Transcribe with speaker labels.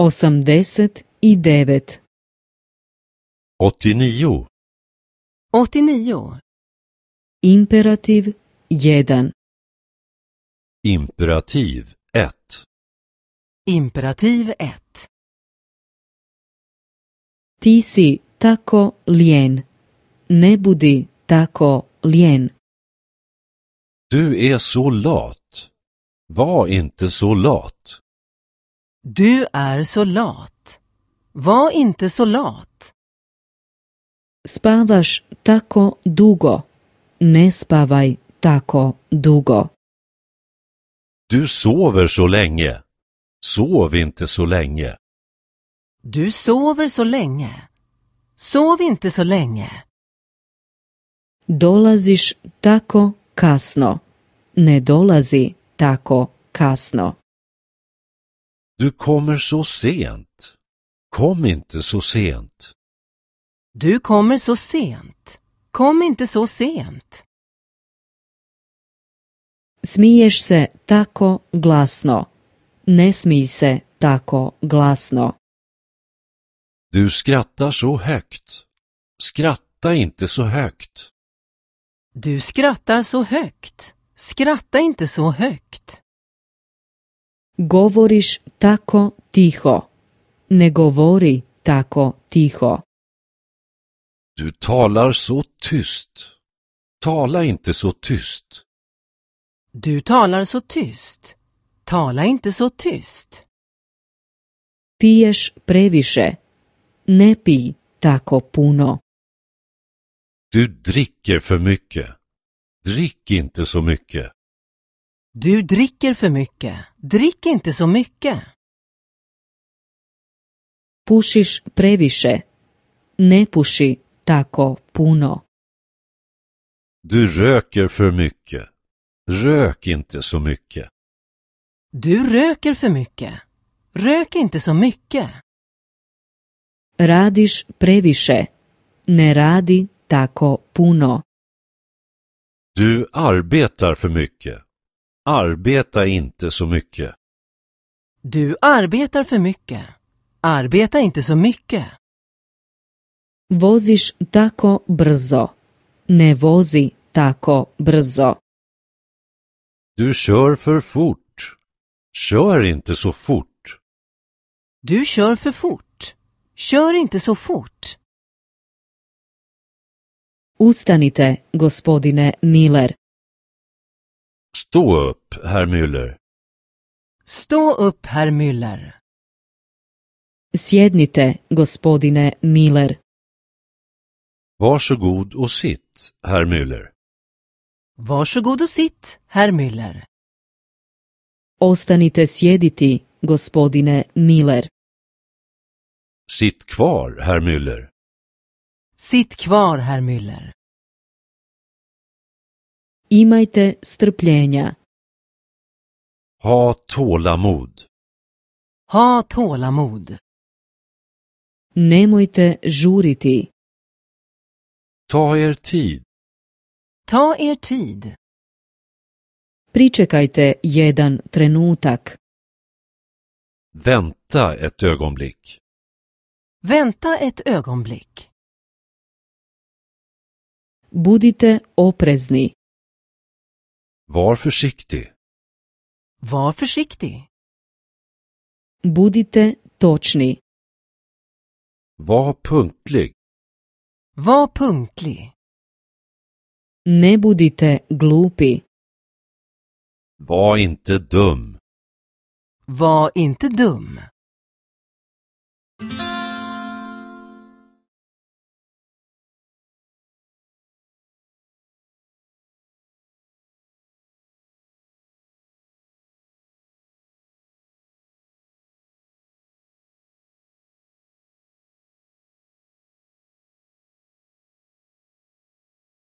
Speaker 1: 89 89 Imperativ 1
Speaker 2: Imperativ 1
Speaker 1: Imperativ 1 Ti si tako lien Ne budi tako
Speaker 3: lien Du är så lat. Var inte så lat.
Speaker 4: Du är så lat. Var
Speaker 1: inte så lat. Spavas tako dugo. Ne spavaj tako dugo.
Speaker 3: Du sover så länge. Sov inte så länge.
Speaker 1: Du sover
Speaker 4: så länge. Sov inte så länge.
Speaker 1: Dolazis tako kasno. Ne dolazi tako kasno.
Speaker 3: Du kommer så sent. Kom inte
Speaker 1: så sent.
Speaker 4: Du kommer så sent. Kom inte så
Speaker 2: sent.
Speaker 1: Smiješ se tako glasno. Ne smij se tako glasno.
Speaker 3: Du skrattar så högt. Skratta inte så högt.
Speaker 4: Du skrattar så högt. Skratta
Speaker 1: inte så
Speaker 3: högt.
Speaker 1: Govoriš tako tiho. Ne govori tako tiho.
Speaker 3: Du talar så tyst. Tala inte så tyst.
Speaker 4: Du talar så tyst.
Speaker 1: Tala inte så tyst. Piješ previše. Ne pi tako puno.
Speaker 3: Du dricker för mycket. Drick inte så mycket.
Speaker 1: Du dricker för mycket. Drick inte så mycket. Pušiš previše. Ne puši tako puno.
Speaker 3: Du röker för mycket. Rök inte så mycket.
Speaker 1: Du röker för mycket. Rök inte så mycket. Radiš previše. Ne radi tako puno.
Speaker 3: Du arbetar för mycket. Arbeta inte så mycket. Du
Speaker 4: arbetar för mycket. Arbeta inte så mycket.
Speaker 1: Voziš tako brzo. Ne vozi tako brzo.
Speaker 3: Du kör för fort. Kör inte så fort. Du kör för fort.
Speaker 1: Kör inte så fort. Ustanite, gospodine Miller.
Speaker 2: Stå upp, herr Müller.
Speaker 1: Stå upp, herr Müller. Sjednite, gospodine Müller.
Speaker 3: Varsågod och sitt, herr Müller.
Speaker 1: Varsågod och sitt, herr Müller. Ostanite sjediti, gospodine Müller.
Speaker 2: Sitt kvar, herr Müller.
Speaker 1: Sitt kvar, herr Müller.
Speaker 2: Imajte strpljenja. Ha tålamod.
Speaker 1: Ha tålamod. Nemojte žuriti.
Speaker 2: Ta er tid.
Speaker 1: Ta er tid. Pričekajte jedan trenutak.
Speaker 2: Vänta ett ögonblick.
Speaker 1: Vänta ett ögonblick. Budite oprezni.
Speaker 2: Var försiktig.
Speaker 1: Var försiktig. Budite točni.
Speaker 2: Var punktlig.
Speaker 1: Var punktlig. Ne budite glupi.
Speaker 2: Var inte dum.
Speaker 1: Var inte dum.